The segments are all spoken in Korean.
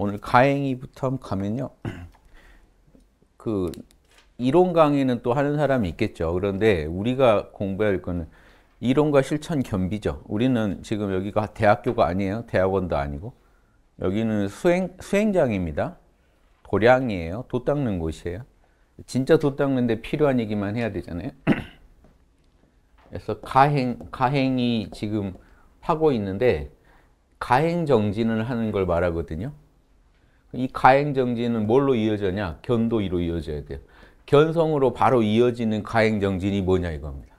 오늘 가행이부터 가면요. 그 이론 강의는 또 하는 사람이 있겠죠. 그런데 우리가 공부할 거는 이론과 실천 겸비죠. 우리는 지금 여기가 대학교가 아니에요. 대학원도 아니고. 여기는 수행, 수행장입니다. 도량이에요. 도 닦는 곳이에요. 진짜 도 닦는데 필요한 얘기만 해야 되잖아요. 그래서 가행, 가행이 지금 하고 있는데 가행 정진을 하는 걸 말하거든요. 이 가행정진은 뭘로 이어져냐? 견도이로 이어져야 돼요. 견성으로 바로 이어지는 가행정진이 뭐냐 이겁니다.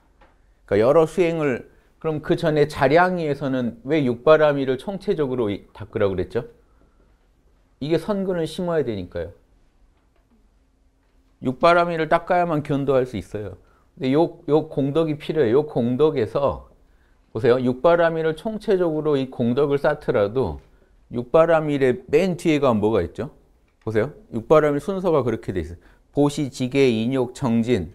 그러니까 여러 수행을 그럼 그 전에 자량이에서는 왜 육바라미를 총체적으로 닦으라고 그랬죠? 이게 선근을 심어야 되니까요. 육바라미를 닦아야만 견도할 수 있어요. 근데 요, 요 공덕이 필요해요. 요 공덕에서 보세요. 육바라미를 총체적으로 이 공덕을 쌓더라도 육바라밀의맨 뒤에 가 뭐가 있죠? 보세요. 6바람일 순서가 그렇게 돼 있어요. 보시, 지계, 인욕, 정진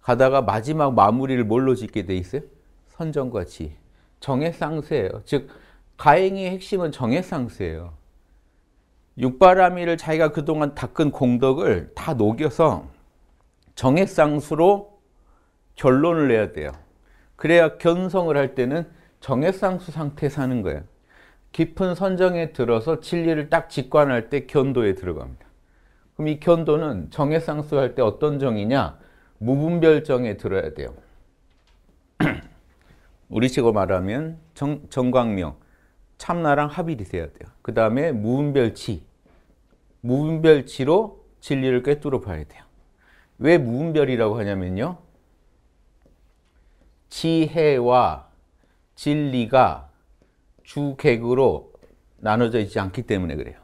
가다가 마지막 마무리를 뭘로 짓게 돼 있어요? 선정과 지. 정의 쌍수예요. 즉 가행의 핵심은 정의 쌍수예요. 육바라미를 자기가 그동안 닦은 공덕을 다 녹여서 정의 쌍수로 결론을 내야 돼요. 그래야 견성을 할 때는 정의 쌍수 상태에 사는 거예요. 깊은 선정에 들어서 진리를 딱 직관할 때 견도에 들어갑니다. 그럼 이 견도는 정해상수 할때 어떤 정이냐? 무분별정에 들어야 돼요. 우리식으로 말하면 정, 정광명, 참나랑 합일이 돼야 돼요. 그 다음에 무분별치, 무분별치로 진리를 꿰뚫어 봐야 돼요. 왜 무분별이라고 하냐면요. 지혜와 진리가 주객으로 나눠져 있지 않기 때문에 그래요.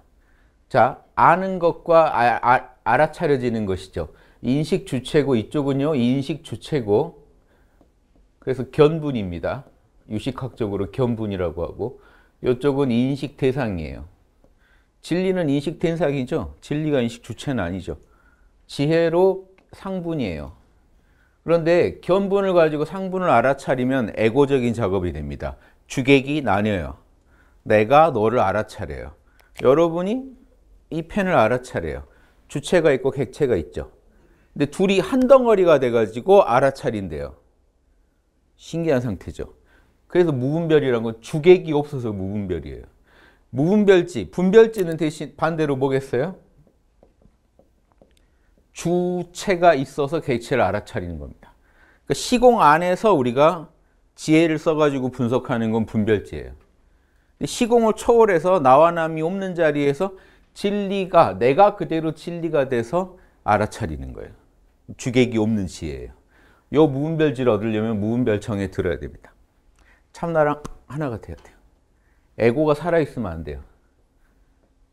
자, 아는 것과 아, 아, 알아차려지는 것이죠. 인식 주체고 이쪽은요. 인식 주체고 그래서 견분입니다. 유식학적으로 견분이라고 하고 이쪽은 인식 대상이에요. 진리는 인식 대상이죠. 진리가 인식 주체는 아니죠. 지혜로 상분이에요. 그런데 견분을 가지고 상분을 알아차리면 에고적인 작업이 됩니다. 주객이 나뉘어요. 내가 너를 알아차려요. 여러분이 이 펜을 알아차려요. 주체가 있고 객체가 있죠. 근데 둘이 한 덩어리가 돼가지고 알아차린대요. 신기한 상태죠. 그래서 무분별이란 건 주객이 없어서 무분별이에요. 무분별지, 분별지는 대신 반대로 뭐겠어요? 주체가 있어서 객체를 알아차리는 겁니다. 그러니까 시공 안에서 우리가 지혜를 써가지고 분석하는 건 분별지예요. 시공을 초월해서 나와 남이 없는 자리에서 진리가 내가 그대로 진리가 돼서 알아차리는 거예요. 주객이 없는 지혜예요. 요 무분별지를 얻으려면 무분별청에 들어야 됩니다. 참나랑 하나가 돼야 돼요. 에고가 살아있으면 안 돼요.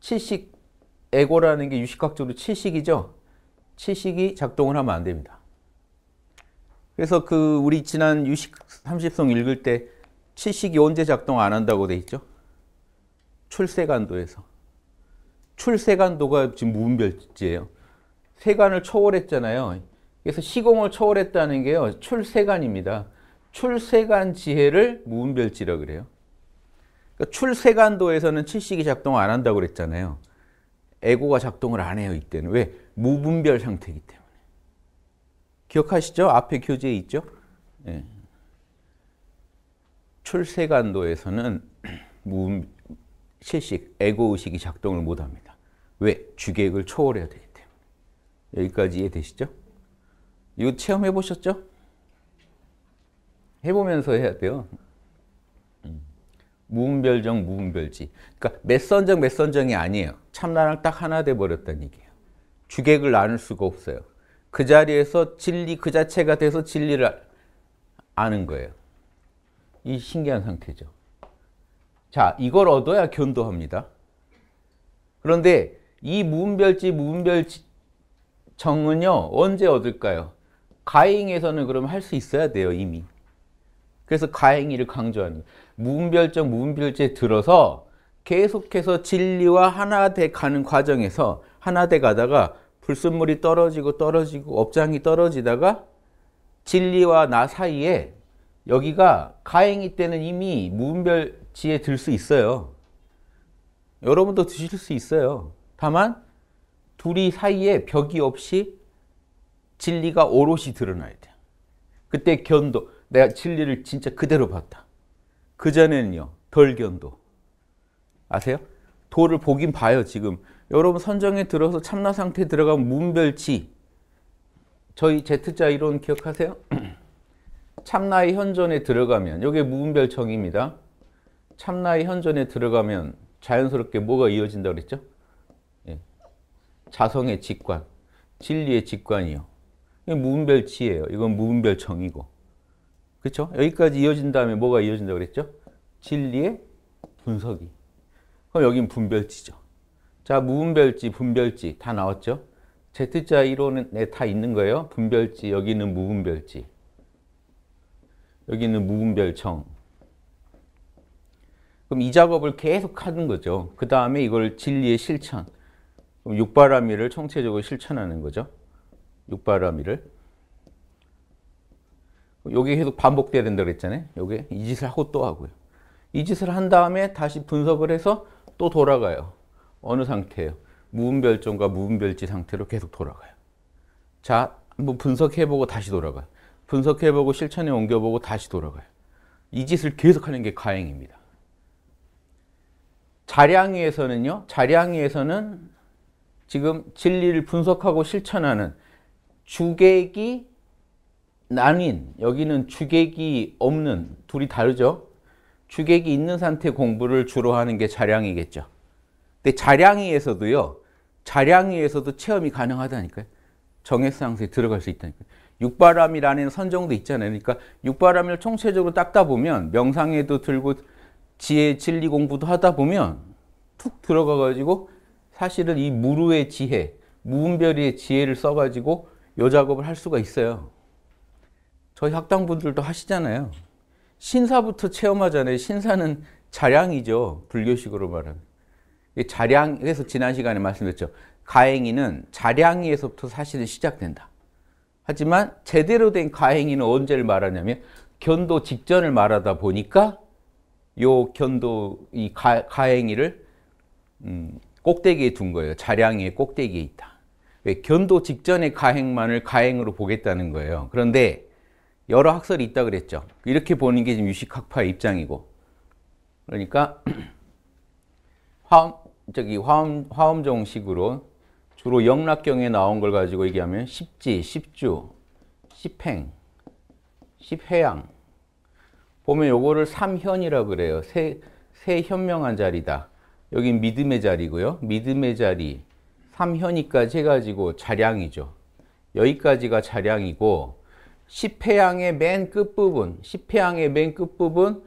칠식, 에고라는 게 유식학적으로 칠식이죠? 칠식이 작동을 하면 안 됩니다. 그래서 그 우리 지난 유식 30성 읽을 때 칠식이 언제 작동 안 한다고 돼 있죠? 출세간도에서. 출세간도가 지금 무분별지예요. 세간을 초월했잖아요. 그래서 시공을 초월했다는 게요. 출세간입니다. 출세간 지혜를 무분별지라 그래요. 그러니까 출세간도에서는 칠식이 작동 안 한다고 그랬잖아요. 에고가 작동을 안 해요. 이때는. 왜? 무분별 상태이기 때문에. 기억하시죠? 앞에 교재에 있죠? 예. 출세간도에서는 무, 실식, 에고의식이 작동을 못합니다. 왜? 주객을 초월해야 되기 때문에. 여기까지 이해되시죠? 이거 체험해 보셨죠? 해보면서 해야 돼요. 음. 무분별정, 무분별지. 그러니까 몇선정, 몇선정이 아니에요. 참나랑 딱 하나 돼버렸다는 얘기예요. 주객을 나눌 수가 없어요. 그 자리에서 진리 그 자체가 돼서 진리를 아는 거예요. 이 신기한 상태죠. 자, 이걸 얻어야 견도합니다. 그런데 이 무분별지 무분별정은요 언제 얻을까요? 가행에서는 그럼 할 수 있어야 돼요 이미. 그래서 가행이를 강조하는 무분별정 무분별지에 들어서 계속해서 진리와 하나 돼 가는 과정에서 하나 돼 가다가 불순물이 떨어지고 떨어지고 업장이 떨어지다가 진리와 나 사이에 여기가 가행이 때는 이미 무분별지에 들 수 있어요. 여러분도 드실 수 있어요. 다만 둘이 사이에 벽이 없이 진리가 오롯이 드러나야 돼요. 그때 견도, 내가 진리를 진짜 그대로 봤다. 그전에는요, 덜 견도. 아세요? 도를 보긴 봐요, 지금. 여러분 선정에 들어서 참나 상태에 들어간 문별치 저희 Z자 이론 기억하세요? 참나의 현존에 들어가면 여기 무분별청입니다. 참나의 현존에 들어가면 자연스럽게 뭐가 이어진다 그랬죠? 예. 자성의 직관, 진리의 직관이요. 무분별치예요. 이건 무분별청이고. 그렇죠? 여기까지 이어진 다음에 뭐가 이어진다 그랬죠? 진리의 분석이. 그럼 여긴 분별치죠. 자, 무분별지, 분별지 다 나왔죠? Z자 이론에 네, 다 있는 거예요. 분별지, 여기 는 무분별지. 여기 는 무분별청. 그럼 이 작업을 계속 하는 거죠. 그 다음에 이걸 진리의 실천. 육바라밀을 총체적으로 실천하는 거죠. 육바라밀을. 요게 계속 반복돼야 된다 그랬잖아요. 요게 이 짓을 하고 또 하고요. 이 짓을 한 다음에 다시 분석을 해서 또 돌아가요. 어느 상태예요? 무분별점과 무분별지 상태로 계속 돌아가요. 자, 한번 분석해보고 다시 돌아가요. 분석해보고 실천에 옮겨보고 다시 돌아가요. 이 짓을 계속하는 게 가행입니다. 자량위에서는요. 자량위에서는 지금 진리를 분석하고 실천하는 주객이 나뉜, 여기는 주객이 없는, 둘이 다르죠? 주객이 있는 상태 공부를 주로 하는 게 자량이겠죠. 근데 자량이에서도요. 자량이에서도 체험이 가능하다니까요. 정액상수 들어갈 수 있다니까요. 육바람이라는 선정도 있잖아요. 그러니까 육바람을 총체적으로 닦다 보면 명상에도 들고 지혜 진리 공부도 하다 보면 툭 들어가 가지고 사실은 이 무루의 지혜, 무분별의 지혜를 써 가지고 요 작업을 할 수가 있어요. 저희 학당분들도 하시잖아요. 신사부터 체험하잖아요. 신사는 자량이죠. 불교식으로 말하면. 자량, 그래서 지난 시간에 말씀드렸죠. 가행위는 자량위에서부터 사실은 시작된다. 하지만 제대로 된 가행위는 언제를 말하냐면 견도 직전을 말하다 보니까 요 견도, 이 가, 행위를 음, 꼭대기에 둔 거예요. 자량위의 꼭대기에 있다. 왜? 견도 직전의 가행만을 가행으로 보겠다는 거예요. 그런데 여러 학설이 있다 그랬죠. 이렇게 보는 게 지금 유식학파의 입장이고. 그러니까 화음 저기 화음 화음정식으로 주로 영락경에 나온 걸 가지고 얘기하면 십지, 십주, 십행, 십해양. 보면 요거를 삼현이라 그래요. 세, 세 현명한 자리다. 여기 믿음의 자리고요. 믿음의 자리, 삼현이까지 해가지고 자량이죠. 여기까지가 자량이고 십해양의 맨 끝부분, 십해양의 맨 끝부분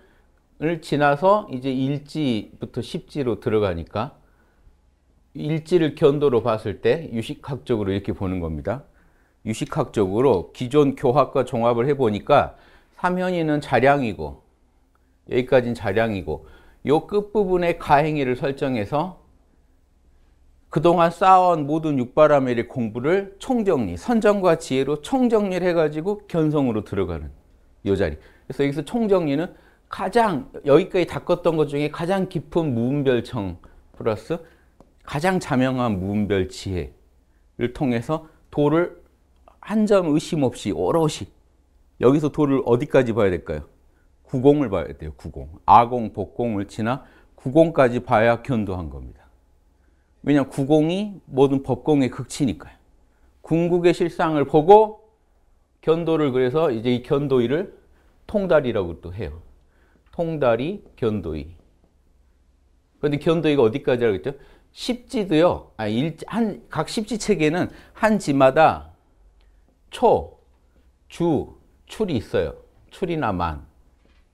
을 지나서 이제 일지부터 십지로 들어가니까 일지를 견도로 봤을 때 유식학적으로 이렇게 보는 겁니다. 유식학적으로 기존 교합과 종합을 해보니까 삼현이는 자량이고 여기까지는 자량이고 요 끝부분에 가행이를 설정해서 그동안 쌓아온 모든 육바라밀의 공부를 총정리, 선정과 지혜로 총정리를 해가지고 견성으로 들어가는 요 자리. 그래서 여기서 총정리는 가장 여기까지 닦았던 것 중에 가장 깊은 무음별청 플러스 가장 자명한 무음별 지혜를 통해서 도를 한 점 의심 없이 오롯이 여기서 도를 어디까지 봐야 될까요? 구공을 봐야 돼요. 구공. 아공, 복공을 지나 구공까지 봐야 견도한 겁니다. 왜냐 구공이 모든 법공의 극치니까요. 궁극의 실상을 보고 견도를 그래서 이제 이 견도일을 통달이라고 또 해요. 홍다리, 견도이. 그런데 견도이가 어디까지라고 죠 십지도요. 아, 일, 한, 각 십지 책에는 한 지마다 초, 주, 출이 있어요. 출이나 만.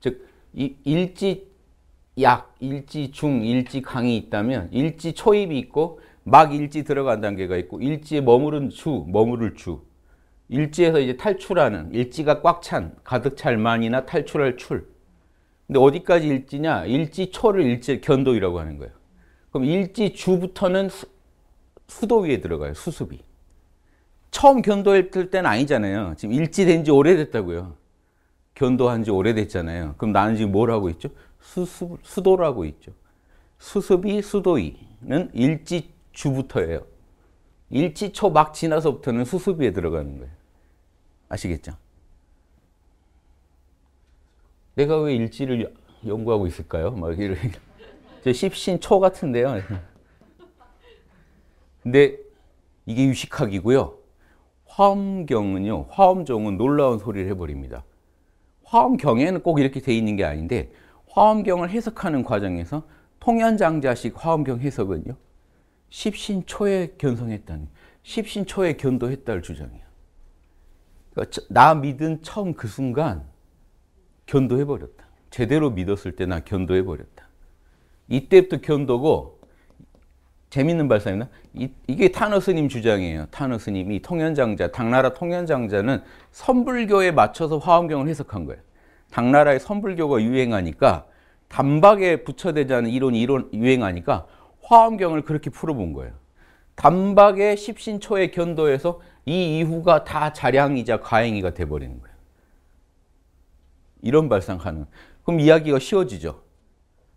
즉 이, 일지 약, 일지 중, 일지 강이 있다면 일지 초입이 있고 막 일지 들어간 단계가 있고 일지에 머무른 주, 머무를 주. 일지에서 이제 탈출하는 일지가 꽉 찬 가득 찰 만이나 탈출할 출. 근데 어디까지 일지냐? 일지초를 일제 견도이라고 하는 거예요. 그럼 일지주부터는 수, 수도 위에 들어가요. 수습이. 처음 견도했을 때는 아니잖아요. 지금 일지된 지 오래됐다고요. 견도한 지 오래됐잖아요. 그럼 나는 지금 뭘 하고 있죠? 수습, 수도라고 있죠. 수습이 수도이는 일지주부터예요. 일지초 막 지나서부터는 수습위에 들어가는 거예요. 아시겠죠? 내가 왜 일지를 연구하고 있을까요? 막 이런 십신초 같은데요. 근데 이게 유식학이고요. 화엄경은요. 화엄종은 놀라운 소리를 해버립니다. 화엄경에는 꼭 이렇게 돼 있는 게 아닌데 화엄경을 해석하는 과정에서 통연장자식 화엄경 해석은요. 십신초에 견성했다는 십신초에 견도했다를 주장해요. 그러니까 나 믿은 처음 그 순간 견도해버렸다. 제대로 믿었을 때난 견도해버렸다. 이때부터 견도고, 재밌는 발상이나 이, 게 타너 스님 주장이에요. 타너 스님이 통현장자, 당나라 통현장자는 선불교에 맞춰서 화엄경을 해석한 거예요. 당나라의 선불교가 유행하니까 단박에 부처되자는 이론이 이론 유행하니까 화엄경을 그렇게 풀어본 거예요. 단박에 십신초의 견도에서 이 이후가 다 자량이자 가행이가 돼버리는 거예요. 이런 발상하는. 그럼 이야기가 쉬워지죠.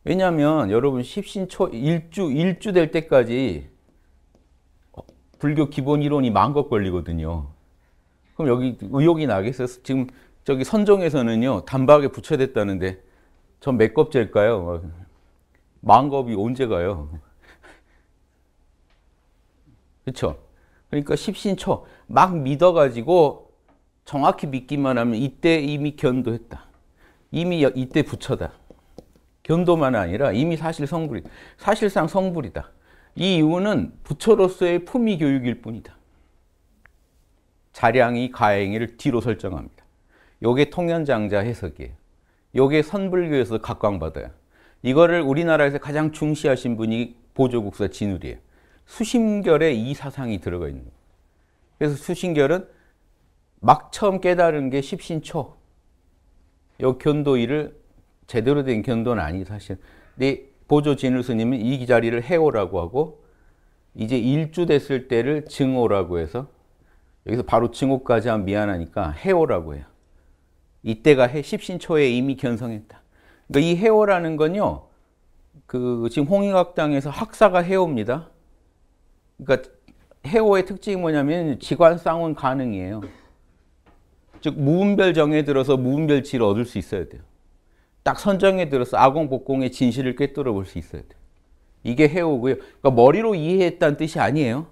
왜냐하면 여러분 십신초 일주 일주 될 때까지 어, 불교 기본 이론이 망것 걸리거든요. 그럼 여기 의혹이 나겠어요. 지금 저기 선종에서는요 단박에 부처됐다는데 전 몇 겁째일까요? 망겁이 언제가요? 그렇죠? 그러니까 십신초 막 믿어가지고 정확히 믿기만 하면 이때 이미 견도했다. 이미 이때 부처다. 견도만 아니라 이미 사실 성불이 사실상 성불이다. 이 이유는 부처로서의 품위 교육일 뿐이다. 자량이 가행이를 뒤로 설정합니다. 요게 통현장자 해석이에요. 요게 선불교에서 각광받아요. 이거를 우리나라에서 가장 중시하신 분이 보조국사 진울이에요. 수심결에 이 사상이 들어가 있는 거예요. 그래서 수심결은 막 처음 깨달은 게 십신초, 요 견도 일을 제대로 된 견도는 아니 사실. 네 보조 진일 스님은 이 자리를 해오라고 하고 이제 일주 됐을 때를 증오라고 해서 여기서 바로 증오까지 하면 미안하니까 해오라고 해요. 이때가 해, 십신초에 이미 견성했다. 그러니까 이 해오라는 건요. 그 지금 홍익학당에서 학사가 해오니다 그러니까 해오의 특징이 뭐냐면 지관 쌍운 가능이에요. 즉 무분별 정에 들어서 무분별 치를 얻을 수 있어야 돼요. 딱 선정에 들어서 아공 복공의 진실을 꿰뚫어 볼 수 있어야 돼요. 이게 해오고요. 그러니까 머리로 이해했다는 뜻이 아니에요.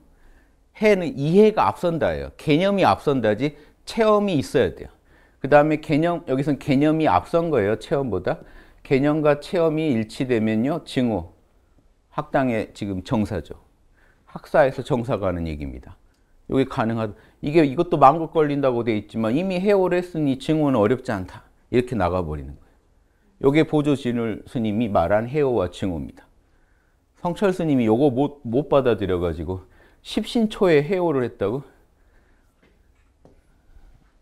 해는 이해가 앞선다예요. 개념이 앞선다지 체험이 있어야 돼요. 그 다음에 개념, 여기선 개념이 앞선 거예요. 체험보다. 개념과 체험이 일치되면요. 증오. 학당의 지금 정사죠. 학사에서 정사가 하는 얘기입니다. 이게 가능하다. 이게 이것도 망국 걸린다고 돼 있지만 이미 해오를 했으니 증오는 어렵지 않다. 이렇게 나가버리는 거예요. 요게 보조진울 스님이 말한 해오와 증오입니다. 성철 스님이 요거 못, 못 받아들여가지고 십신초에 해오를 했다고?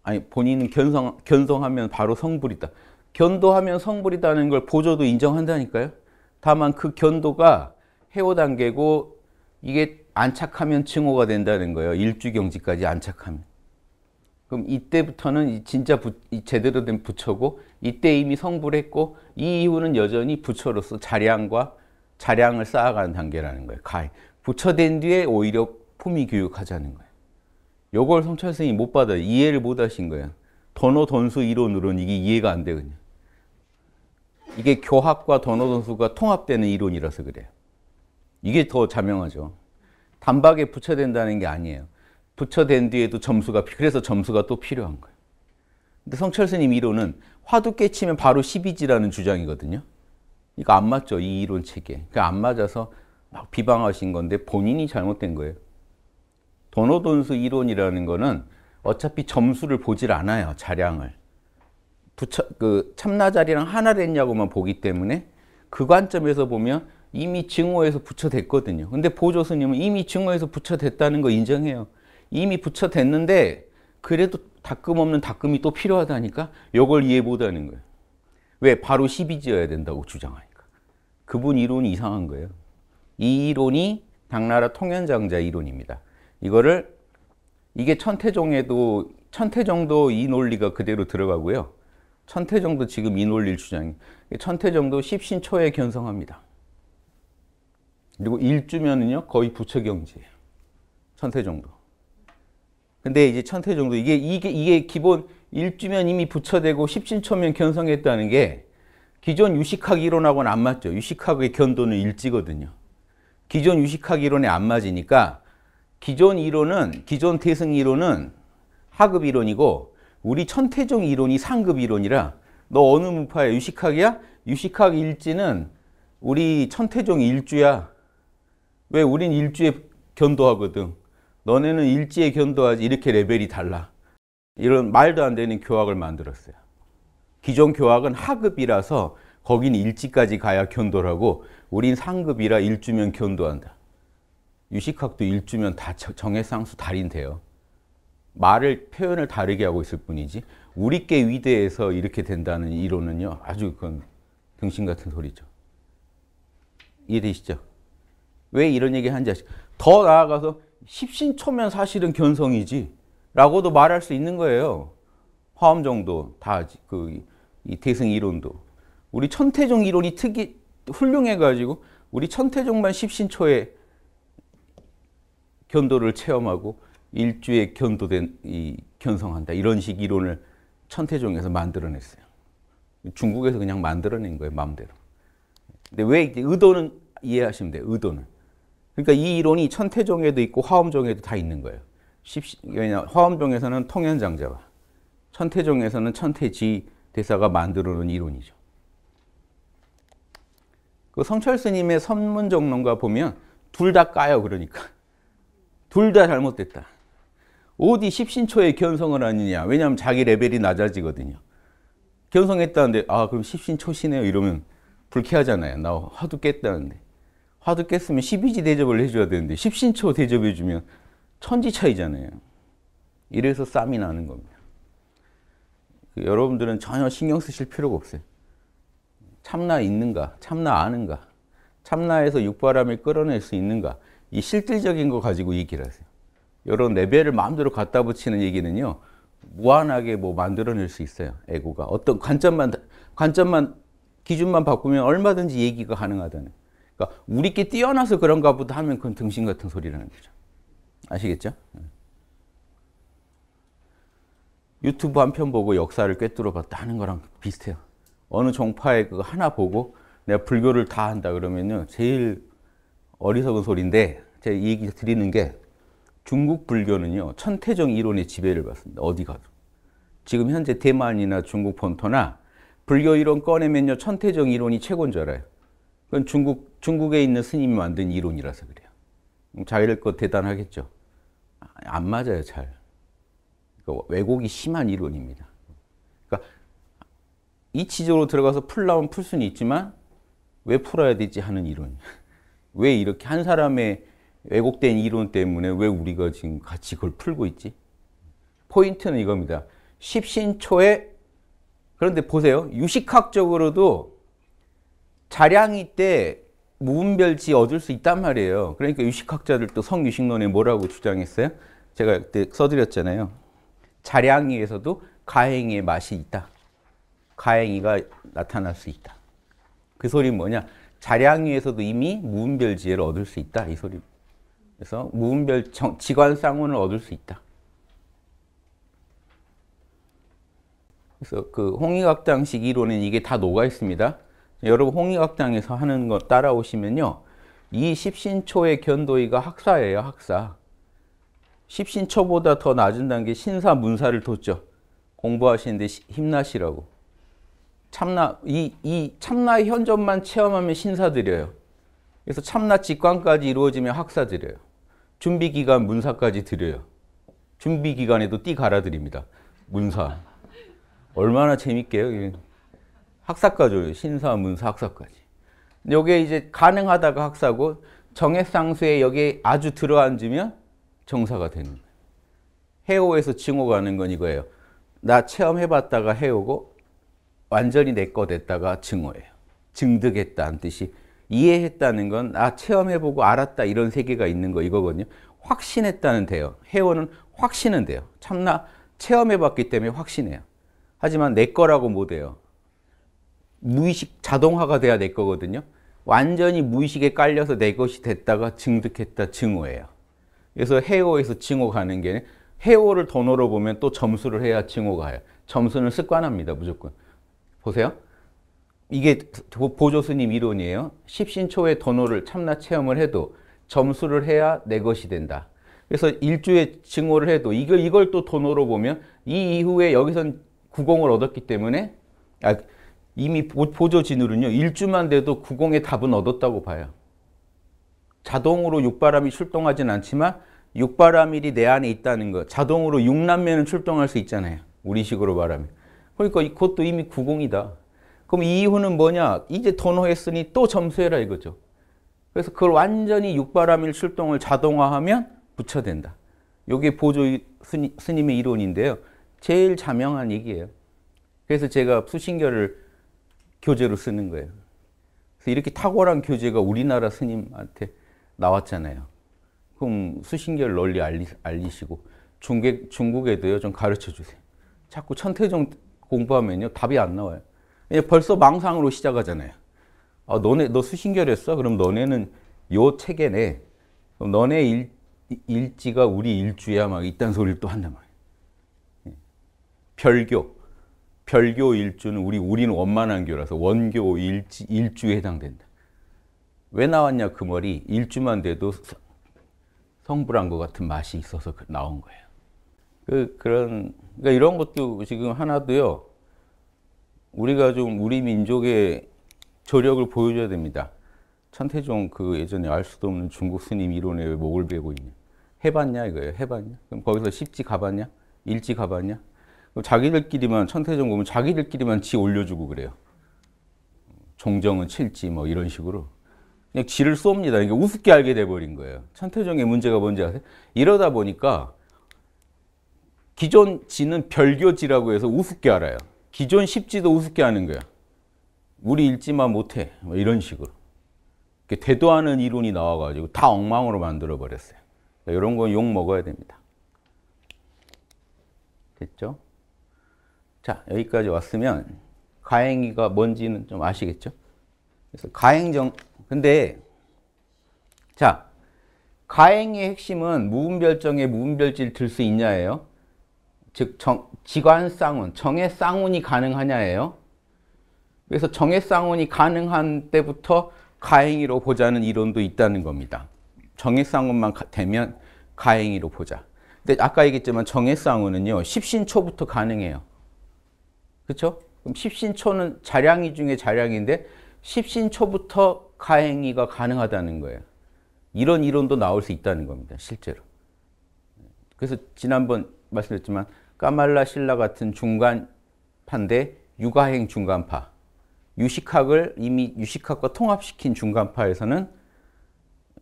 아니 본인은 견성, 견성하면 바로 성불이다. 견도하면 성불이다는 걸 보조도 인정한다니까요. 다만 그 견도가 해오 단계고 이게 안착하면 증오가 된다는 거예요. 일주경지까지 안착하면. 그럼 이때부터는 진짜 부, 제대로 된 부처고 이때 이미 성불했고 이 이후는 여전히 부처로서 자량과 자량을 쌓아가는 단계라는 거예요. 가해. 부처된 뒤에 오히려 품위 교육하자는 거예요. 요걸 성철 선생이 못 받아 이해를 못 하신 거예요. 도노 돈수 이론으로는 이게 이해가 안 되거든요. 이게 교합과 도노 돈수가 통합되는 이론이라서 그래요. 이게 더 자명하죠. 단박에 부처된다는 게 아니에요. 부처된 뒤에도 점수가 그래서 점수가 또 필요한 거예요. 근데 성철 스님 이론은 화두 깨치면 바로 12지라는 주장이거든요. 이거 안 맞죠. 이 이론 체계. 그안 그러니까 맞아서 막 비방하신 건데 본인이 잘못된 거예요. 도노돈수 이론이라는 거는 어차피 점수를 보질 않아요. 자량을. 부처, 그 참나자리랑 하나 됐냐고만 보기 때문에 그 관점에서 보면 이미 증오에서 부처됐거든요. 근데 보조 스님은 이미 증오에서 부처됐다는 거 인정해요. 이미 부처됐는데 그래도 닦음 없는 닦음이 또 필요하다니까 요걸 이해 못하는 거예요. 왜? 바로 시비 지어야 된다고 주장하니까. 그분 이론이 이상한 거예요. 이 이론이 당나라 통현장자 이론입니다. 이거를 이게 천태종에도 천태종도 이 논리가 그대로 들어가고요. 천태종도 지금 이 논리를 주장. 천태종도 십신초에 견성합니다. 그리고 일주면은요 거의 부처 경지예요. 천태 정도. 근데 이제 천태 정도 이게 이게 이게 기본 일주면 이미 부처되고 십신초면 견성했다는 게 기존 유식학 이론하고는 안 맞죠. 유식학의 견도는 일지거든요. 기존 유식학 이론에 안 맞으니까 기존 이론은 기존 대승 이론은 하급 이론이고 우리 천태종 이론이 상급 이론이라 너 어느 문파야? 유식학이야? 유식학 일지는 우리 천태종 일주야. 왜 우린 일주에 견도하거든. 너네는 일주에 견도하지 이렇게 레벨이 달라. 이런 말도 안 되는 교학을 만들었어요. 기존 교학은 하급이라서 거기는 일지까지 가야 견도라고 우린 상급이라 일주면 견도한다. 유식학도 일주면 다 정해상수 달인데요. 말을 표현을 다르게 하고 있을 뿐이지 우리께 위대해서 이렇게 된다는 이론은요 아주 그건 등신 같은 소리죠. 이해되시죠? 왜 이런 얘기 하는지 아더 나아가서 십신초면 사실은 견성이지 라고도 말할 수 있는 거예요. 화엄정도 다그 대승 이론도 우리 천태종 이론이 특이 훌륭해가지고 우리 천태종만 십신초에 견도를 체험하고 일주에 견도된 이 견성한다 이런 식 이론을 천태종에서 만들어냈어요. 중국에서 그냥 만들어낸 거예요 마음대로. 근데 왜 의도는 이해하시면 돼요. 의도는. 그러니까 이 이론이 천태종에도 있고 화엄종에도 다 있는 거예요. 왜냐 화엄종에서는 통현장자가, 천태종에서는 천태지 대사가 만들어놓은 이론이죠. 그 성철 스님의 선문정론과 보면 둘 다 까요 그러니까. 둘 다 잘못됐다. 어디 십신초에 견성을 하느냐. 왜냐하면 자기 레벨이 낮아지거든요. 견성했다는데 아 그럼 십신초시네요 이러면 불쾌하잖아요. 나 화두 깼다는데. 화두 깼으면 12지 대접을 해줘야 되는데 10신초 대접해주면 천지 차이잖아요. 이래서 쌈이 나는 겁니다. 그 여러분들은 전혀 신경 쓰실 필요가 없어요. 참나 있는가? 참나 아는가? 참나에서 육바람을 끌어낼 수 있는가? 이 실질적인 거 가지고 얘기를 하세요. 이런 레벨을 마음대로 갖다 붙이는 얘기는요. 무한하게 뭐 만들어낼 수 있어요. 에고가. 어떤 관점만, 관점만, 기준만 바꾸면 얼마든지 얘기가 가능하다는. 그러니까 우리께 뛰어나서 그런가 보다 하면 그건 등신 같은 소리라는 거죠. 아시겠죠? 유튜브 한 편 보고 역사를 꿰뚫어 봤다 하는 거랑 비슷해요. 어느 종파의 그 하나 보고 내가 불교를 다 한다 그러면요. 제일 어리석은 소리인데 제가 이 얘기 드리는 게 중국 불교는요. 천태종 이론의 지배를 받습니다. 어디 가도. 지금 현재 대만이나 중국 본토나 불교 이론 꺼내면요. 천태종 이론이 최고인 줄 알아요. 그건 중국, 중국에 있는 스님이 만든 이론이라서 그래요. 자기들 거 대단하겠죠. 안 맞아요, 잘. 그러니까 왜곡이 심한 이론입니다. 그러니까 이 지적으로 들어가서 풀라면 풀 수는 있지만 왜 풀어야 되지 하는 이론. 왜 이렇게 한 사람의 왜곡된 이론 때문에 왜 우리가 지금 같이 그걸 풀고 있지? 포인트는 이겁니다. 십신초에 그런데 보세요. 유식학적으로도 자량이 때 무분별지 얻을 수 있단 말이에요. 그러니까 유식학자들도 성유식론에 뭐라고 주장했어요? 제가 그때 써드렸잖아요. 자량이에서도 가행의 맛이 있다. 가행이가 나타날 수 있다. 그 소리는 뭐냐? 자량위에서도 이미 무분별지혜를 얻을 수 있다. 이 소리. 그래서 무분별 지관상훈을 얻을 수 있다. 그래서 그 홍익학당식 이론은 이게 다 녹아 있습니다. 여러분 홍익학당에서 하는 거 따라오시면요. 이 십신초의 견도이가 학사예요, 학사. 십신초보다 더 낮은 단계 신사 문사를 뒀죠. 공부하시는데 힘나시라고. 참나, 이, 이 참나의 현존만 체험하면 신사 드려요. 그래서 참나 직관까지 이루어지면 학사 드려요. 준비 기간 문사까지 드려요. 준비 기간에도 띠 갈아 드립니다. 문사. 얼마나 재밌게요. 학사과죠. 신사문사 학사까지. 요게 이제 가능하다가 학사고 정액상수에 여기 아주 들어앉으면 정사가 되는 거예요. 해오에서 징호 가는 건 이거예요. 나 체험해봤다가 해오고 완전히 내 거 됐다가 증오예요. 증득했다는 뜻이 이해했다는 건 나 체험해보고 알았다 이런 세계가 있는 거 이거거든요. 확신했다는 돼요. 해오는 확신은 돼요. 참나 체험해봤기 때문에 확신해요. 하지만 내 거라고 못해요. 무의식 자동화가 돼야 될 거거든요. 완전히 무의식에 깔려서 내 것이 됐다가 증득했다 증오예요. 그래서 해오에서 증오 가는 게 해오를 돈으로 보면 또 점수를 해야 증오 가요. 점수는 습관합니다 무조건. 보세요. 이게 보조스님 이론이에요. 십신초에 돈호를 참나 체험을 해도 점수를 해야 내 것이 된다. 그래서 일주에 증오를 해도 이걸, 이걸 또 돈호로 보면 이 이후에 여기선 구공을 얻었기 때문에 아, 이미 보조 진으로는요 1주만 돼도 90의 답은 얻었다고 봐요. 자동으로 육바람이 출동하진 않지만 육바람일이 내 안에 있다는 거. 자동으로 육남매는 출동할 수 있잖아요. 우리 식으로 말하면. 그러니까 그것도 이미 90이다. 그럼 이후는 뭐냐? 이제 턴호했으니 또 점수해라 이거죠. 그래서 그걸 완전히 육바람일 출동을 자동화하면 부처된다. 이게 보조 스님의 이론인데요. 제일 자명한 얘기예요. 그래서 제가 수신결을 교재로 쓰는 거예요. 그래서 이렇게 탁월한 교재가 우리나라 스님한테 나왔잖아요. 그럼 수신결 널리 알리, 시고 중국, 중국에도요 좀 가르쳐 주세요. 자꾸 천태종 공부하면요 답이 안 나와요. 벌써 망상으로 시작하잖아요. 아, 너네 너 수신결했어? 그럼 너네는 요 책에 내 그럼 너네 일, 일지가 우리 일주야 막 이딴 소리를 또 한단 말이에요. 예. 별교 별교 일주는 우리 우리는 원만한 교라서 원교 일주, 일주에 해당된다. 왜 나왔냐 그 머리 일주만 돼도 성불한 것 같은 맛이 있어서 그 나온 거예요. 그 그런 그러니까 이런 것도 지금 하나도요. 우리가 좀 우리 민족의 저력을 보여줘야 됩니다. 천태종 그 예전에 알 수도 없는 중국 스님 이론에 목을 베고 있냐. 해봤냐 이거예요. 해봤냐? 그럼 거기서 십지 가봤냐? 일지 가봤냐? 자기들끼리만 천태종 보면 자기들끼리만 지 올려주고 그래요. 종정은 칠지 뭐 이런 식으로 그냥 지를 쏩니다. 그러 우습게 알게 돼버린 거예요. 천태정의 문제가 뭔지 아세요? 이러다 보니까 기존 지는 별교지라고 해서 우습게 알아요. 기존 십지도 우습게 아는 거야. 우리 읽지만 못해. 뭐 이런 식으로. 대도 하는 이론이 나와가지고 다 엉망으로 만들어버렸어요. 이런 건 욕 먹어야 됩니다. 됐죠? 자, 여기까지 왔으면 가행이가 뭔지는 좀 아시겠죠? 그래서 가행정, 근데 자, 가행의 핵심은 무분별정의 무분별지를 들수 있냐예요. 즉, 정, 지관 쌍운, 정의 쌍운이 가능하냐예요. 그래서 정의 쌍운이 가능한 때부터 가행이로 보자는 이론도 있다는 겁니다. 정의 쌍운만 되면 가행이로 보자. 근데 아까 얘기했지만 정의 쌍운은요, 십신초부터 가능해요. 그렇죠? 그럼 십신초는 자량이 중에 자량인데 십신초부터 가행이가 가능하다는 거예요. 이런 이론도 나올 수 있다는 겁니다. 실제로. 그래서 지난번 말씀드렸지만 까말라 신라 같은 중간파인데 유가행 중간파. 유식학을 이미 유식학과 통합시킨 중간파에서는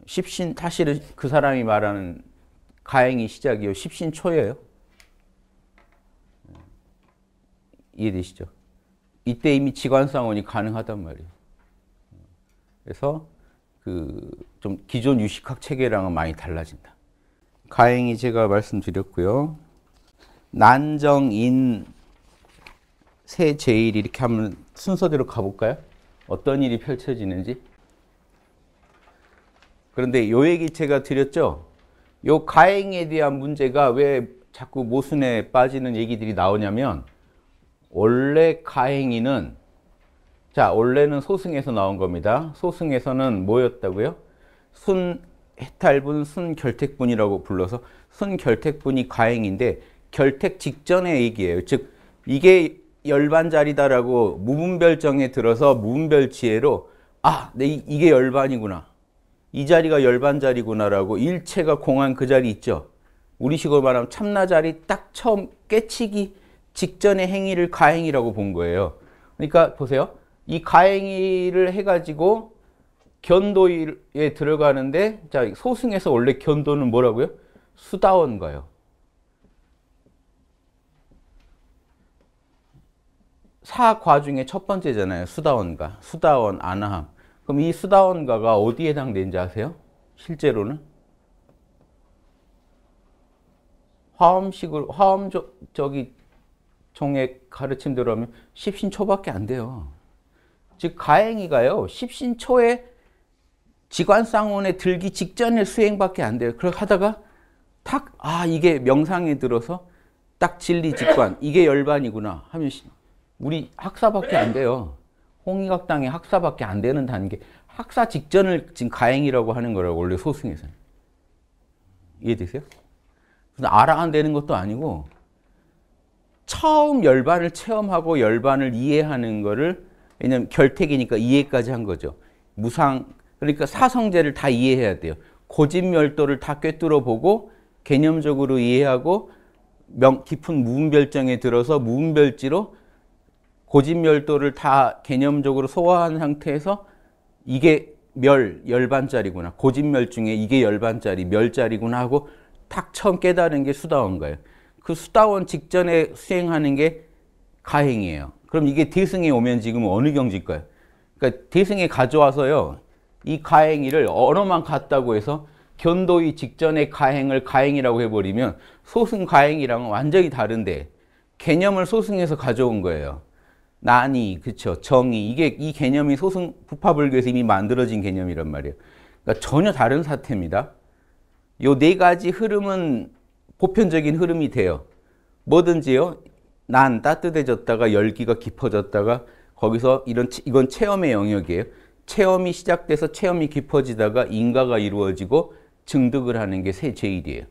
십신 타시를 그 사람이 말하는 가행이 시작이요. 십신 초예요. 이해되시죠? 이때 이미 지관상원이 가능하단 말이에요. 그래서 그 좀 기존 유식학 체계랑은 많이 달라진다. 가행이 제가 말씀드렸고요. 난정인 세제일 이렇게 하면 순서대로 가볼까요? 어떤 일이 펼쳐지는지. 그런데 요 얘기 제가 드렸죠? 요 가행에 대한 문제가 왜 자꾸 모순에 빠지는 얘기들이 나오냐면 원래 가행이는 자 원래는 소승에서 나온 겁니다. 소승에서는 뭐였다고요? 순 해탈분, 순 결택분이라고 불러서 순 결택분이 가행인데 결택 직전의 얘기예요. 즉 이게 열반자리다라고 무분별정에 들어서 무분별지혜로 아, 내 이게 열반이구나. 이 자리가 열반자리구나라고 일체가 공한 그 자리 있죠. 우리식으로 말하면 참나자리 딱 처음 깨치기 직전의 행위를 가행이라고 본 거예요. 그러니까 보세요. 이 가행위를 해가지고 견도에 들어가는데 자 소승에서 원래 견도는 뭐라고요? 수다원가요. 사과 중에 첫 번째잖아요. 수다원가. 수다원, 아나함. 그럼 이 수다원가가 어디에 해당되는지 아세요? 실제로는? 화엄식으로, 화엄, 저기, 총의 가르침대로 하면 십신초밖에 안 돼요. 즉 가행이가요. 십신초에 지관상원에 들기 직전에 수행밖에 안 돼요. 그렇게 하다가 탁아 이게 명상에 들어서 딱 진리 직관 이게 열반이구나 하면 우리 학사밖에 안 돼요. 홍익학당의 학사밖에 안 되는 단계. 학사 직전을 지금 가행이라고 하는 거라고 원래 소승에서는. 이해되세요? 알아 안 되는 것도 아니고 처음 열반을 체험하고 열반을 이해하는 거를 왜냐면 결택이니까 이해까지 한 거죠. 무상 그러니까 사성제를 다 이해해야 돼요. 고집멸도를 다 꿰뚫어 보고 개념적으로 이해하고 명, 깊은 무분별정에 들어서 무분별지로 고집멸도를 다 개념적으로 소화한 상태에서 이게 멸, 열반짜리구나. 고집멸 중에 이게 열반짜리, 멸짜리구나 하고 탁 처음 깨달은 게 수다원 거요 그 수다원 직전에 수행하는 게 가행이에요. 그럼 이게 대승에 오면 지금 어느 경지일까요? 그러니까 대승에 가져와서요. 이 가행이를 언어만 같다고 해서 견도의 직전의 가행을 가행이라고 해버리면 소승 가행이랑은 완전히 다른데 개념을 소승에서 가져온 거예요. 난이, 그쵸, 정의 이게 이 개념이 소승 부파불교에서 이미 만들어진 개념이란 말이에요. 그러니까 전혀 다른 사태입니다. 요 네 가지 흐름은 보편적인 흐름이 돼요. 뭐든지요. 난 따뜻해졌다가 열기가 깊어졌다가 거기서 이런 이건 체험의 영역이에요. 체험이 시작돼서 체험이 깊어지다가 인가가 이루어지고 증득을 하는 게새 제일이에요.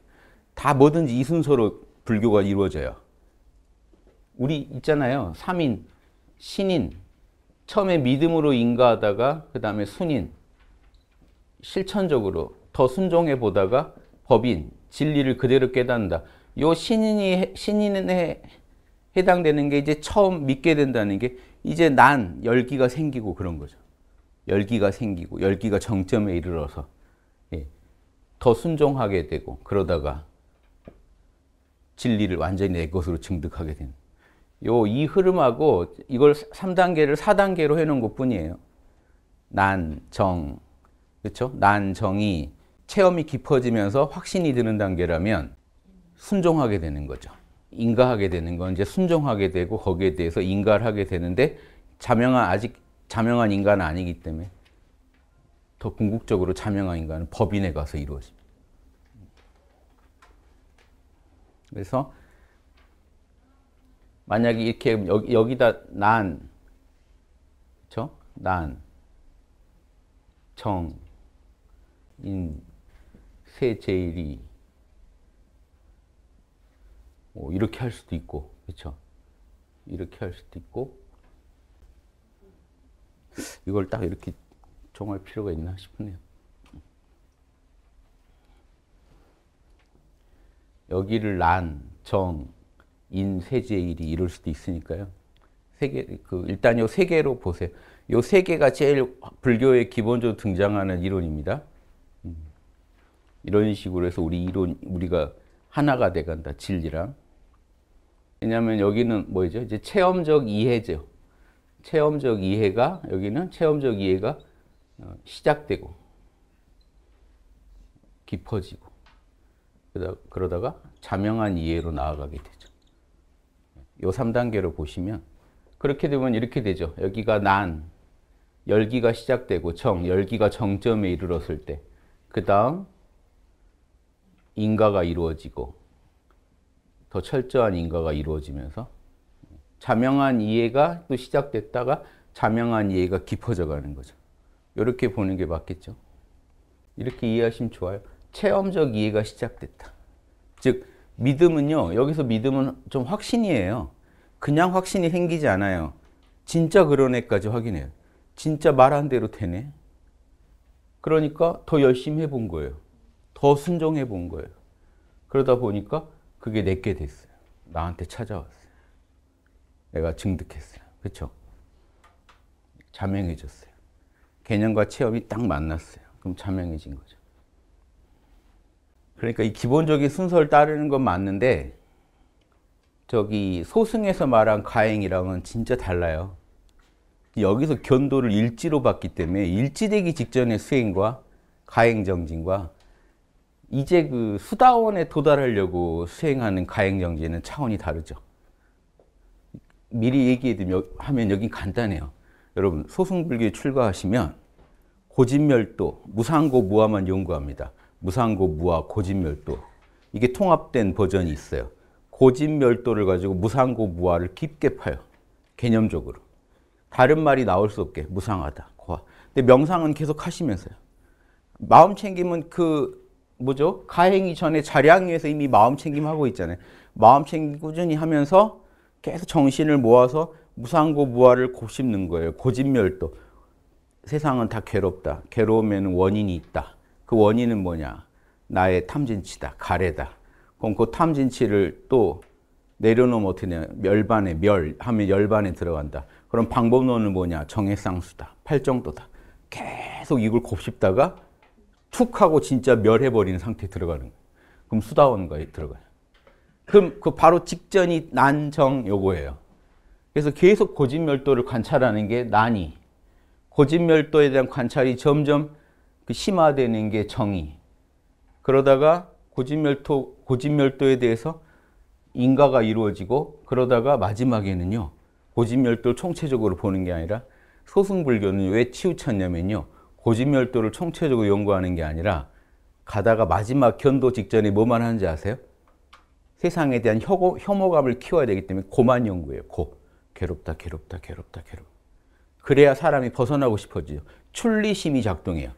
다 뭐든지 이 순서로 불교가 이루어져요. 우리 있잖아요. 삼인, 신인, 처음에 믿음으로 인가하다가 그 다음에 순인, 실천적으로 더 순종해 보다가 법인, 진리를 그대로 깨닫는다. 요 신인이 신인에 해당되는 게 이제 처음 믿게 된다는 게 이제 난 열기가 생기고 그런 거죠. 열기가 생기고 열기가 정점에 이르러서 예, 더 순종하게 되고 그러다가 진리를 완전히 내 것으로 증득하게 되요이 흐름하고 이걸 3단계를 4단계로 해놓은 것 뿐이에요. 난, 정, 그렇죠? 난, 정이, 체험이 깊어지면서 확신이 드는 단계라면 순종하게 되는 거죠. 인가하게 되는 건 이제 순종하게 되고 거기에 대해서 인가를 하게 되는데 자명한 아직 자명한 인간은 아니기 때문에 더 궁극적으로 자명한 인간은 법인에 가서 이루어집니다. 그래서 만약에 이렇게 여기, 다 난, 저, 난, 정, 인, 세 제일이 e. 뭐 이렇게 할 수도 있고 그렇죠? 이렇게 할 수도 있고 이걸 딱 이렇게 정할 필요가 있나 싶네요. 여기를 난, 정, 인, 세제일이 이럴 수도 있으니까요. 세 개, 그 일단 요세 개로 보세요. 요세 개가 제일 불교에 기본적으로 등장하는 이론입니다. 이런 식으로 해서 우리 이론 우리가 하나가 돼간다 진리랑 왜냐하면 여기는 뭐죠 이제 체험적 이해죠 체험적 이해가 여기는 체험적 이해가 어, 시작되고 깊어지고 그러다가 자명한 이해로 나아가게 되죠. 요 3단계로 보시면 그렇게 되면 이렇게 되죠. 여기가 난, 열기가 시작되고 정, 열기가 정점에 이르렀을 때그 다음 인가가 이루어지고 더 철저한 인가가 이루어지면서 자명한 이해가 또 시작됐다가 자명한 이해가 깊어져 가는 거죠. 이렇게 보는 게 맞겠죠. 이렇게 이해하시면 좋아요. 체험적 이해가 시작됐다. 즉 믿음은요. 여기서 믿음은 좀 확신이에요. 그냥 확신이 생기지 않아요. 진짜 그러네까지 확인해요. 진짜 말한 대로 되네. 그러니까 더 열심히 해본 거예요. 더 순종해 본 거예요. 그러다 보니까 그게 내게 됐어요. 나한테 찾아왔어요. 내가 증득했어요. 그렇죠? 자명해졌어요. 개념과 체험이 딱 만났어요. 그럼 자명해진 거죠. 그러니까 이 기본적인 순서를 따르는 건 맞는데 저기 소승에서 말한 가행이랑은 진짜 달라요. 여기서 견도를 일지로 봤기 때문에 일지되기 직전의 수행과 가행 정진과 이제 그 수다원에 도달하려고 수행하는 가행정지는 차원이 다르죠. 미리 얘기하면 여기 간단해요. 여러분 소승불교에 출가하시면 고진멸도, 무상고 무아만 연구합니다. 무상고 무아, 고진멸도 이게 통합된 버전이 있어요. 고진멸도를 가지고 무상고 무아를 깊게 파요. 개념적으로. 다른 말이 나올 수 없게 무상하다, 고아. 근데 명상은 계속 하시면서요. 마음 챙김은 그 뭐죠? 가행이 전에 자량에서 이미 마음 챙김하고 있잖아요. 마음 챙김 꾸준히 하면서 계속 정신을 모아서 무상고 무아를 곱씹는 거예요. 고집멸도. 세상은 다 괴롭다. 괴로움에는 원인이 있다. 그 원인은 뭐냐? 나의 탐진치다. 가래다. 그럼 그 탐진치를 또 내려놓으면 어떻게 되냐? 멸반에 멸 하면 열반에 들어간다. 그럼 방법론은 뭐냐? 정해상수다. 팔정도다. 계속 이걸 곱씹다가 툭 하고 진짜 멸해버리는 상태에 들어가는 거예요. 그럼 수다원가에 들어가요. 그럼 그 바로 직전이 난정 요거예요. 그래서 계속 고진멸도를 관찰하는 게 난이, 고진멸도에 대한 관찰이 점점 그 심화되는 게 정이. 그러다가 고진멸도, 고진멸도에 대해서 인가가 이루어지고 그러다가 마지막에는요. 고진멸도를 총체적으로 보는 게 아니라 소승불교는 왜 치우쳤냐면요. 고진멸도를 총체적으로 연구하는 게 아니라 가다가 마지막 견도 직전에 뭐만 하는지 아세요? 세상에 대한 혐오, 혐오감을 키워야 되기 때문에 고만 연구해요. 고. 괴롭다, 괴롭다, 괴롭다, 괴롭다. 그래야 사람이 벗어나고 싶어지죠. 출리심이 작동해요.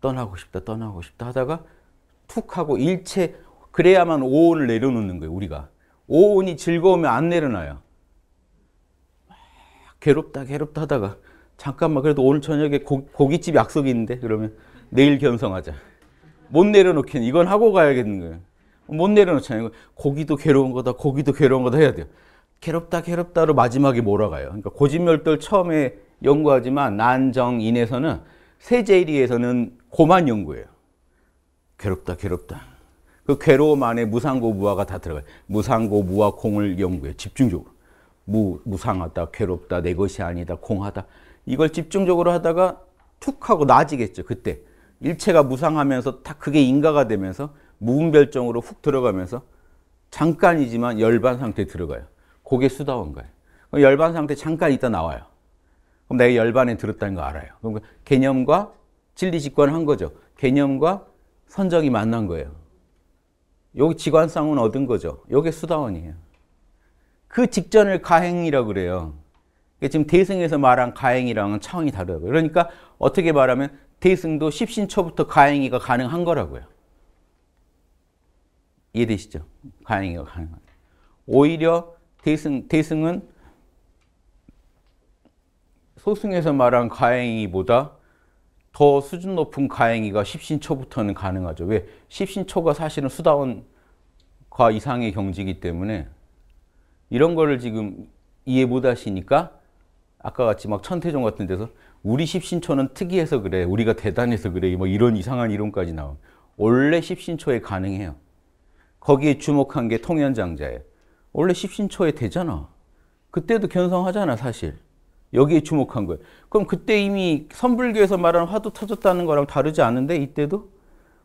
떠나고 싶다, 떠나고 싶다 하다가 툭 하고 일체, 그래야만 오온을 내려놓는 거예요, 우리가. 오온이 즐거우면 안 내려놔요. 괴롭다, 괴롭다 하다가 잠깐만 그래도 오늘 저녁에 고, 고깃집 약속이 있는데 그러면 내일 견성하자. 못 내려놓긴 이건 하고 가야겠는 거예요. 못 내려놓잖아요. 고기도 괴로운 거다, 고기도 괴로운 거다 해야 돼요. 괴롭다, 괴롭다로 마지막에 몰아가요. 그러니까 고집멸도 처음에 연구하지만 난정인에서는 세제리에서는 고만 연구해요. 괴롭다, 괴롭다. 그 괴로움 안에 무상고 무화가 다 들어가요. 무상고 무화 공을 연구해요. 집중적으로. 무, 무상하다, 괴롭다, 내 것이 아니다, 공하다. 이걸 집중적으로 하다가 툭 하고 나아지겠죠. 그때 일체가 무상하면서 다 그게 인가가 되면서 무분별정으로 훅 들어가면서 잠깐이지만 열반 상태에 들어가요. 고게 수다원 가요. 열반 상태 잠깐 있다 나와요. 그럼 내가 열반에 들었다는 거 알아요. 그럼 그 개념과 진리 직관한 거죠. 개념과 선적이 만난 거예요. 여기 지관상은 얻은 거죠. 여기 수다원이에요. 그 직전을 가행이라고 그래요. 그러니까 지금 대승에서 말한 가행이랑은 차원이 다르다고요. 그러니까 어떻게 말하면 대승도 십신초부터 가행이가 가능한 거라고요. 이해되시죠? 가행이가 가능한. 오히려 대승, 대승은 소승에서 말한 가행이보다 더 수준 높은 가행이가 십신초부터는 가능하죠. 왜? 십신초가 사실은 수다원과 이상의 경지이기 때문에 이런 거를 지금 이해 못 하시니까 아까 같이 막 천태종 같은 데서 우리 십신초는 특이해서 그래. 우리가 대단해서 그래. 뭐 이런 이상한 이론까지 나온. 원래 십신초에 가능해요. 거기에 주목한 게통연장자예요 원래 십신초에 되잖아. 그때도 견성하잖아, 사실. 여기에 주목한 거예요. 그럼 그때 이미 선불교에서 말하는 화두 터졌다는 거랑 다르지 않은데 이때도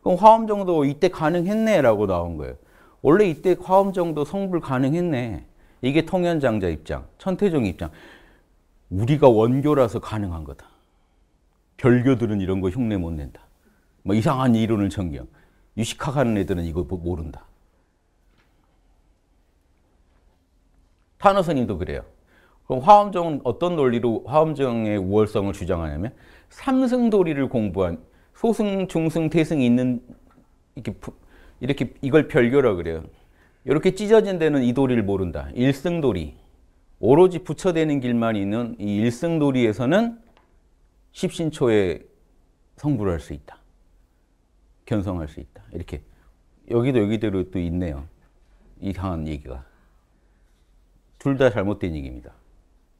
그럼 화엄 정도 이때 가능했네라고 나온 거예요. 원래 이때 화엄 정도 성불 가능했네. 이게 통연장자 입장, 천태종 입장. 우리가 원교라서 가능한 거다. 별교들은 이런 거 흉내 못 낸다. 뭐 이상한 이론을 전경. 유식학 하는 애들은 이거 모른다. 탄어선님도 그래요. 그럼 화엄정은 어떤 논리로 화엄정의 우월성을 주장하냐면 삼승도리를 공부한 소승, 중승, 대승이 있는 이렇게 이렇게 이걸 별교라 그래요. 이렇게 찢어진 데는 이 도리를 모른다. 일승도리. 오로지 부처되는 길만 있는 이 일승도리에서는 십신초에 성불할 수 있다. 견성할 수 있다. 이렇게 여기도 여기대로 또 있네요. 이상한 얘기가. 둘 다 잘못된 얘기입니다.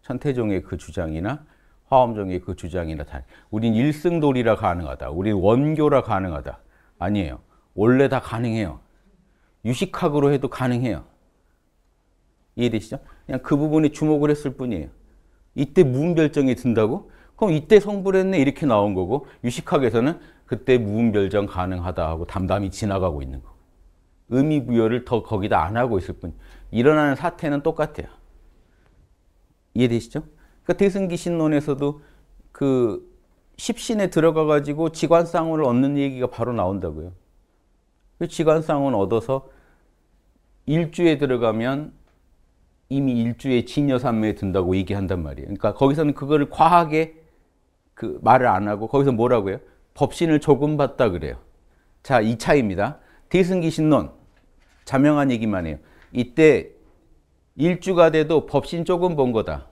천태종의 그 주장이나 화엄종의 그 주장이나 다. 우린 일승돌이라 가능하다. 우린 원교라 가능하다. 아니에요. 원래 다 가능해요. 유식학으로 해도 가능해요. 이해되시죠? 그냥 그 부분에 주목을 했을 뿐이에요. 이때 무음별정이 든다고? 그럼 이때 성불했네 이렇게 나온 거고 유식학에서는 그때 무음별정 가능하다 하고 담담히 지나가고 있는 거고 의미 부여를 더 거기다 안 하고 있을 뿐 일어나는 사태는 똑같아요. 이해되시죠? 그러니까 대승기 신론에서도 그 십신에 들어가 가지고 지관상호 얻는 얘기가 바로 나온다고요. 지관상호 그 얻어서 일주에 들어가면 이미 일주에 진여산매에 든다고 얘기한단 말이에요. 그러니까 거기서는 그거를 과하게 그 말을 안 하고 거기서 뭐라고 해요? 법신을 조금 받다 그래요. 자, 이 차입니다. 대승기 신론 자명한 얘기만 해요. 이때 일주가 돼도 법신 조금 본 거다.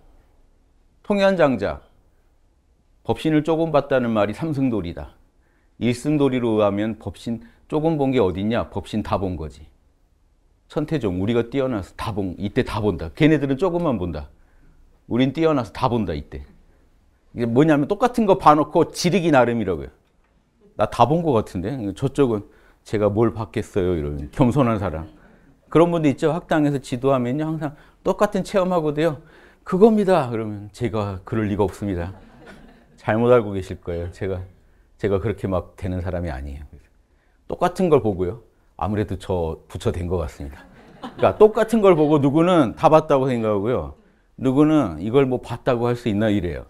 통현장자 법신을 조금 봤다는 말이 삼승돌이다. 일승돌이로 하면 법신 조금 본 게 어딨냐? 법신 다 본 거지. 선태종 우리가 뛰어나서 다 본, 이때 다 본다. 걔네들은 조금만 본다. 우린 뛰어나서 다 본다 이때. 이게 뭐냐면 똑같은 거 봐놓고 지르기 나름이라고요. 나 다 본 것 같은데 저쪽은 제가 뭘 봤겠어요 이런 겸손한 사람. 그런 분도 있죠. 학당에서 지도하면요 항상 똑같은 체험하고도요. 그겁니다. 그러면 제가 그럴 리가 없습니다. 잘못 알고 계실 거예요. 제가 제가 그렇게 막 되는 사람이 아니에요. 똑같은 걸 보고요. 아무래도 저 부처된 것 같습니다. 그러니까 똑같은 걸 보고 누구는 다 봤다고 생각하고요. 누구는 이걸 뭐 봤다고 할 수 있나 이래요.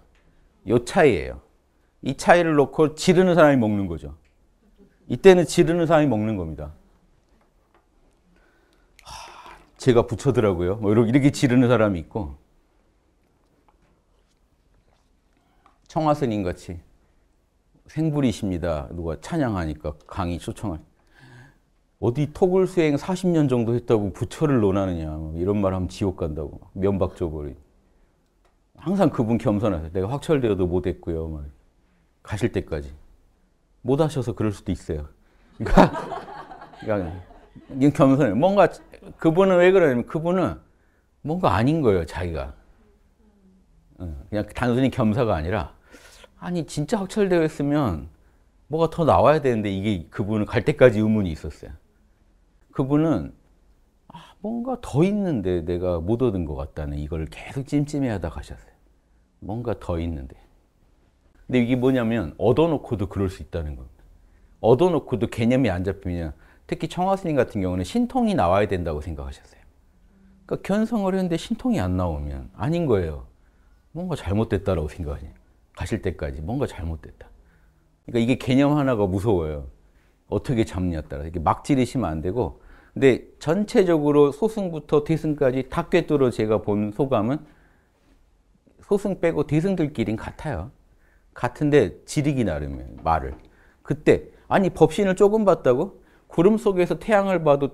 요 차이예요. 이 차이를 놓고 지르는 사람이 먹는 거죠. 이때는 지르는 사람이 먹는 겁니다. 하, 제가 부처더라고요. 뭐 이렇게, 이렇게 지르는 사람이 있고 청하스님 같이 생불이십니다. 누가 찬양하니까 강의 초청할 어디 토굴 수행 40년 정도 했다고 부처를 논하느냐 뭐 이런 말 하면 지옥 간다고 면박 줘버리 항상 그분 겸손하세요. 내가 확철되어도 못했고요. 막 가실 때까지 못 하셔서 그럴 수도 있어요. 그러니까, 그러니까 겸손해 뭔가 그분은 왜 그러냐면 그분은 뭔가 아닌 거예요. 자기가 그냥 단순히 겸사가 아니라 아니 진짜 확철되어 있으면 뭐가 더 나와야 되는데 이게 그분은 갈 때까지 의문이 있었어요. 그분은 아, 뭔가 더 있는데 내가 못 얻은 것 같다는 이걸 계속 찜찜해하다 가셨어요. 뭔가 더 있는데. 근데 이게 뭐냐면 얻어놓고도 그럴 수 있다는 겁니다. 얻어놓고도 개념이 안 잡히면 특히 청하스님 같은 경우는 신통이 나와야 된다고 생각하셨어요. 그러니까 견성을 했는데 신통이 안 나오면 아닌 거예요. 뭔가 잘못됐다라고 생각하니 가실 때까지 뭔가 잘못됐다. 그러니까 이게 개념 하나가 무서워요. 어떻게 잡냐 따라 이게 막 지르시면 안 되고 근데 전체적으로 소승부터 대승까지 다 꿰뚫어 제가 본 소감은 소승 빼고 대승들끼린 같아요. 같은데 지르기 나름이에요. 말을. 그때 아니 법신을 조금 봤다고? 구름 속에서 태양을 봐도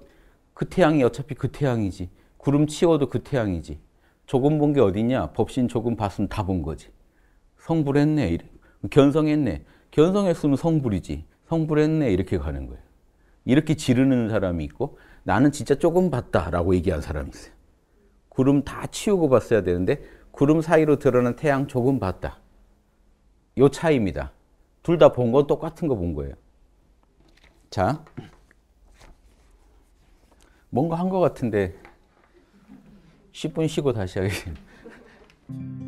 그 태양이 어차피 그 태양이지. 구름 치워도 그 태양이지. 조금 본 게 어딨냐? 법신 조금 봤으면 다 본 거지. 성불했네. 견성했네. 견성했으면 성불이지. 성불했네. 이렇게 가는 거예요. 이렇게 지르는 사람이 있고 나는 진짜 조금 봤다라고 얘기한 사람이 있어요. 구름 다 치우고 봤어야 되는데 구름 사이로 드러난 태양 조금 봤다. 요 차이입니다. 둘 다 본 건 똑같은 거 본 거예요. 자, 뭔가 한 것 같은데 10분 쉬고 다시 하겠습니다.